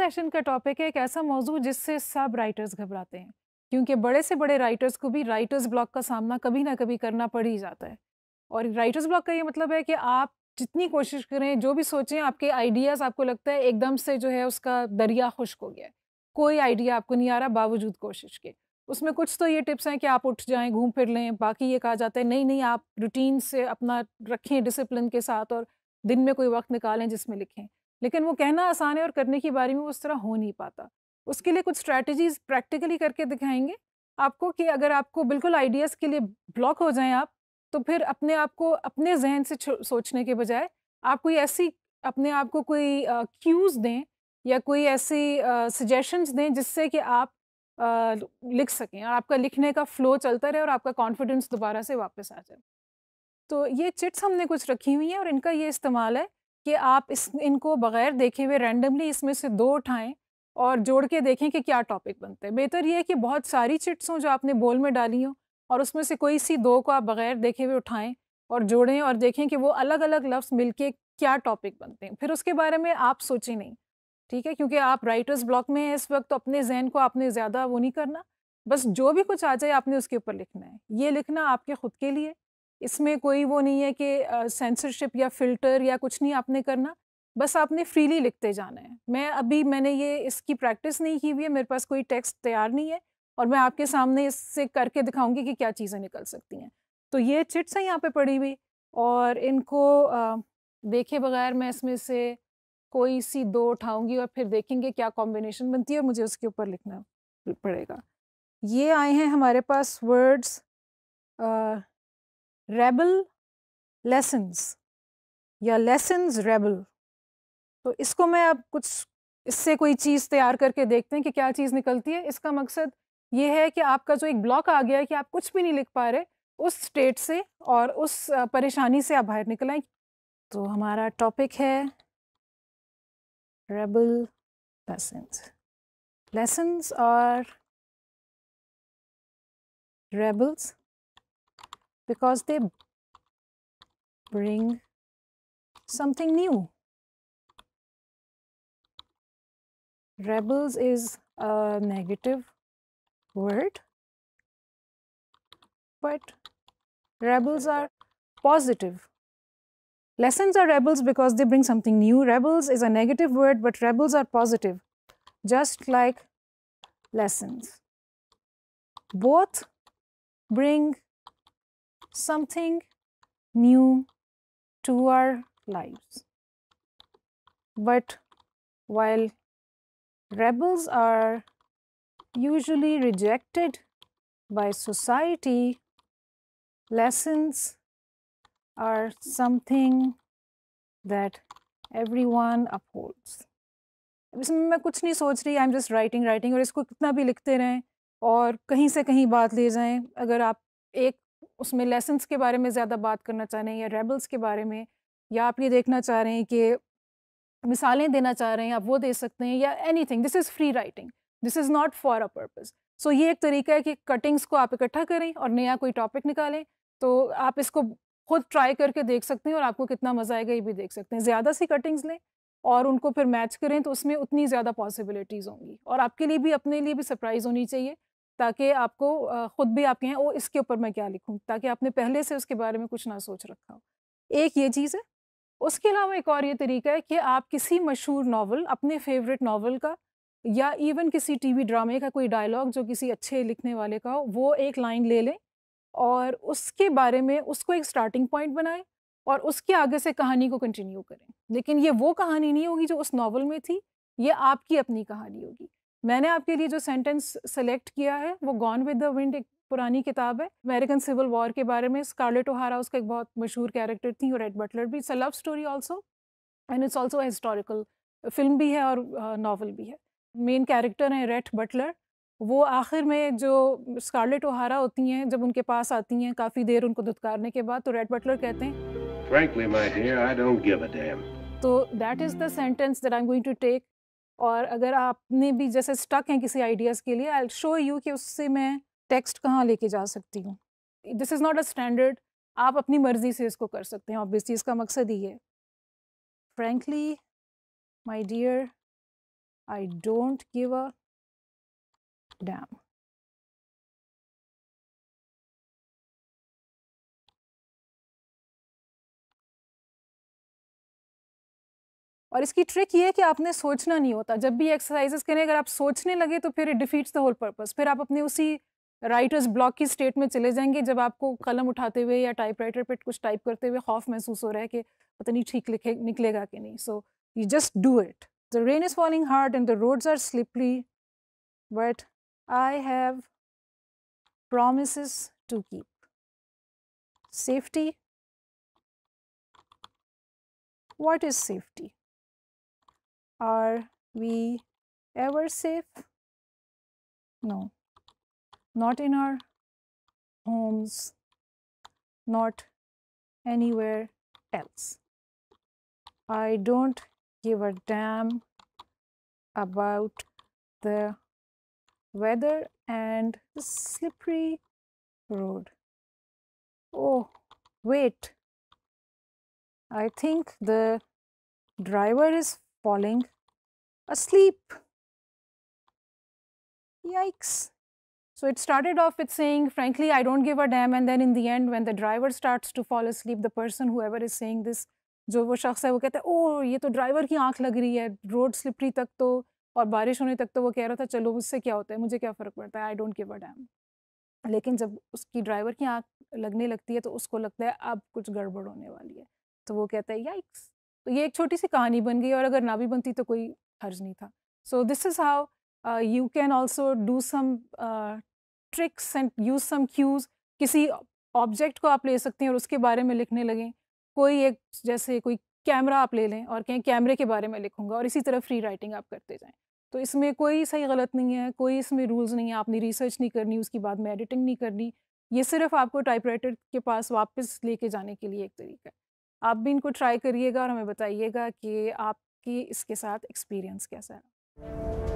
Session का topic है एक ऐसा मौजू जिससे सब राइटर्स घबराते हैं क्योंकि बड़े से बड़े राइटर्स को भी राइटर्स ब्लॉक का सामना कभी ना कभी करना पड़ ही जाता है और राइटर्स ब्लॉक का ये मतलब है कि आप जितनी कोशिश करें जो भी सोचें आपके आइडियाज़ आपको लगता है एकदम से जो है उसका दरिया खुश्क हो गया कोई आइडिया आपको नहीं आ रहा बावजूद कोशिश के उसमें कुछ तो ये टिप्स हैं कि आप उठ जाएं घूम फिर लें बाकी ये कहा जाता है नहीं नहीं आप रूटीन से अपना रखें डिसिप्लिन के साथ और दिन में कोई वक्त निकालें जिसमें लिखें लेकिन वो कहना आसान है और करने की बारे में उस तरह हो नहीं पाता उसके लिए कुछ स्ट्रैटेजीज प्रैक्टिकली करके दिखाएंगे आपको कि अगर आपको बिल्कुल आइडियाज़ के लिए ब्लॉक हो जाएं आप तो फिर अपने आप को अपने जहन से सोचने के बजाय आप कोई ऐसी अपने आप को कोई क्यूज़ uh, दें या कोई ऐसी सजेशंस uh, दें जिससे कि आप uh, लिख सकें और आपका लिखने का फ्लो चलता रहे और आपका कॉन्फिडेंस दोबारा से वापस आ जाए तो ये चिट्स हमने कुछ रखी हुई हैं और इनका ये इस्तेमाल है कि आप इस इनको बगैर देखे हुए रैंडमली इसमें से दो उठाएं और जोड़ के देखें कि क्या टॉपिक बनता है बेहतर यह है कि बहुत सारी चिट्स हों जो आपने बोल में डाली हों और उसमें से कोई सी दो को आप बगैर देखे हुए उठाएं और जोड़ें और देखें कि वो अलग अलग लफ्ज़ मिल क्या टॉपिक बनते हैं फिर उसके बारे में आप सोचें नहीं ठीक है क्योंकि आप राइटर्स ब्लॉक में हैं इस वक्त तो अपने जहन को आपने ज़्यादा वो नहीं करना बस जो भी कुछ आ जाए आपने उसके ऊपर लिखना है ये लिखना आपके खुद के लिए इसमें कोई वो नहीं है कि सेंसरशिप या फिल्टर या कुछ नहीं आपने करना बस आपने फ्रीली लिखते जाना है मैं अभी मैंने ये इसकी प्रैक्टिस नहीं की हुई है मेरे पास कोई टेक्स्ट तैयार नहीं है और मैं आपके सामने इससे करके दिखाऊंगी कि क्या चीज़ें निकल सकती हैं तो ये चिट्स हैं यहाँ पे पड़ी हुई और इनको देखे बगैर मैं इसमें से कोई सी दो उठाऊंगी और फिर देखेंगे क्या कॉम्बिनेशन बनती है और मुझे उसके ऊपर लिखना पड़ेगा ये आए हैं हमारे पास वर्ड्स रेबल लेसन्स या लेसन्स रेबल तो इसको मैं अब कुछ इससे कोई चीज़ तैयार करके देखते हैं कि क्या चीज़ निकलती है इसका मकसद ये है कि आपका जो एक ब्लॉक आ गया है कि आप कुछ भी नहीं लिख पा रहे उस स्टेट से और उस परेशानी से आप बाहर निकलें तो हमारा टॉपिक है रेबल लेसन्स लेसन्स और rebels because they bring something new. Rebels is a negative word, but rebels are positive. Lessons are rebels because they bring something new. Rebels is a negative word, but rebels are positive, just like lessons. Both bring something new to our lives. But while rebels are usually rejected by society, lessons are something that everyone upholds. इसमें मैं कुछ नहीं writing, रही I am just writing writing और इसको कितना भी लिखते रहें और कहीं से कहीं बात ले जाएं उसमें लेसन्स के बारे में ज़्यादा बात करना चाह रहे हैं या रेबल्स के बारे में या आप ये देखना चाह रहे हैं कि मिसालें देना चाह रहे हैं आप वो दे सकते हैं या anything this is free writing this is not for a purpose so ये एक तरीका है कि कटिंग्स को आप इकट्ठा करें और नया कोई टॉपिक निकालें तो आप इसको खुद ट्राई करके देख सकते हैं और आपको कितना मज़ा आएगा ये भी देख सकते हैं ज़्यादा सी कटिंग्स लें और उनको फिर मैच करें तो उसमें उतनी ज़्यादा पॉसिबिलिटीज़ होंगी और आपके लिए भी अपने लिए भी सरप्राइज़ होनी चाहिए ताकि आपको ख़ुद भी आप कहें ओ इसके ऊपर मैं क्या लिखूँ ताकि आपने पहले से उसके बारे में कुछ ना सोच रखा हो एक ये चीज़ है उसके अलावा एक और ये तरीका है कि आप किसी मशहूर नावल अपने फेवरेट नावल का या इवन किसी टीवी ड्रामे का कोई डायलॉग जो किसी अच्छे लिखने वाले का हो वो एक लाइन ले लें और उसके बारे में उसको एक स्टार्टिंग पॉइंट बनाएं और उसके आगे से कहानी को कंटिन्यू करें लेकिन ये वो कहानी नहीं होगी जो उस नावल में थी ये आपकी अपनी कहानी होगी मैंने आपके लिए जो सेंटेंस सेलेक्ट किया है वो गॉन विद द विंड एक पुरानी किताब है अमेरिकन सिविल वॉर के बारे में स्कारलेट ओहारा उसका एक बहुत मशहूर कैरेक्टर थी और रेड बटलर भी it's a love story also and it's also historical film भी है और नावल uh, भी है मेन कैरेक्टर हैं रेट बटलर वो आखिर में जो स्कारलेट ओहारा होती हैं जब उनके पास आती हैं काफ़ी देर उनको धुतकारने के बाद तो रेड बटलर कहते हैं Frankly, my dear, I don't give a damn. तो that is the sentence that I'm going to take और अगर आपने भी जैसे स्टक हैं किसी आइडियाज़ के लिए आई शो यू कि उससे मैं टेक्स्ट कहाँ लेके जा सकती हूँ this is not a standard आप अपनी मर्ज़ी से इसको कर सकते हैं ऑब्वियसली इसका मकसद ही है frankly my dear I don't give a damn और इसकी ट्रिक ये है कि आपने सोचना नहीं होता जब भी एक्सरसाइजेस करें अगर आप सोचने लगे तो फिर it defeats the whole purpose फिर आप अपने उसी राइटर्स ब्लॉक की स्टेट में चले जाएंगे जब आपको कलम उठाते हुए या टाइप राइटर पर कुछ टाइप करते हुए खौफ महसूस हो रहा है कि पता नहीं ठीक लिखे निकलेगा कि नहीं so you just do it the rain is falling hard and the roads are slippery but I have promise to keep safety what is safety Are we ever safe? No, not in our homes, not anywhere else. I don't give a damn about the weather and the slippery road. Oh, wait. I think the driver is falling asleep. Yikes. So it started off with saying, frankly, I don't give a damn. And then in the end, when the driver starts to fall asleep, the person, whoever is saying this, jo wo shakhs hai wo kehta oh ye to driver ki aankh lag rahi hai road slippery tak to तो और बारिश होने तक तो वो कह रहा था चलो उससे क्या होता है मुझे क्या फ़र्क पड़ता है I don't give a damn लेकिन जब उसकी ड्राइवर की आंख लगने लगती है तो उसको लगता है अब कुछ गड़बड़ होने वाली है तो वो कहता है याइक्स तो ये एक छोटी सी कहानी बन गई और अगर ना भी बनती तो कोई हर्ज नहीं था so this is how you can also do some tricks and use some cues किसी ऑब्जेक्ट को आप ले सकते हैं और उसके बारे में लिखने लगें कोई एक जैसे कोई कैमरा आप ले लें और कहें कैमरे के बारे में लिखूंगा और इसी तरह फ्री राइटिंग आप करते जाएं तो इसमें कोई सही गलत नहीं है कोई इसमें रूल्स नहीं है आपने रिसर्च नहीं करनी उसके बाद में एडिटिंग नहीं करनी ये सिर्फ आपको टाइपराइटर के पास वापस लेके जाने के लिए एक तरीका है आप भी इनको ट्राई करिएगा और हमें बताइएगा कि आपकी इसके साथ एक्सपीरियंस कैसा है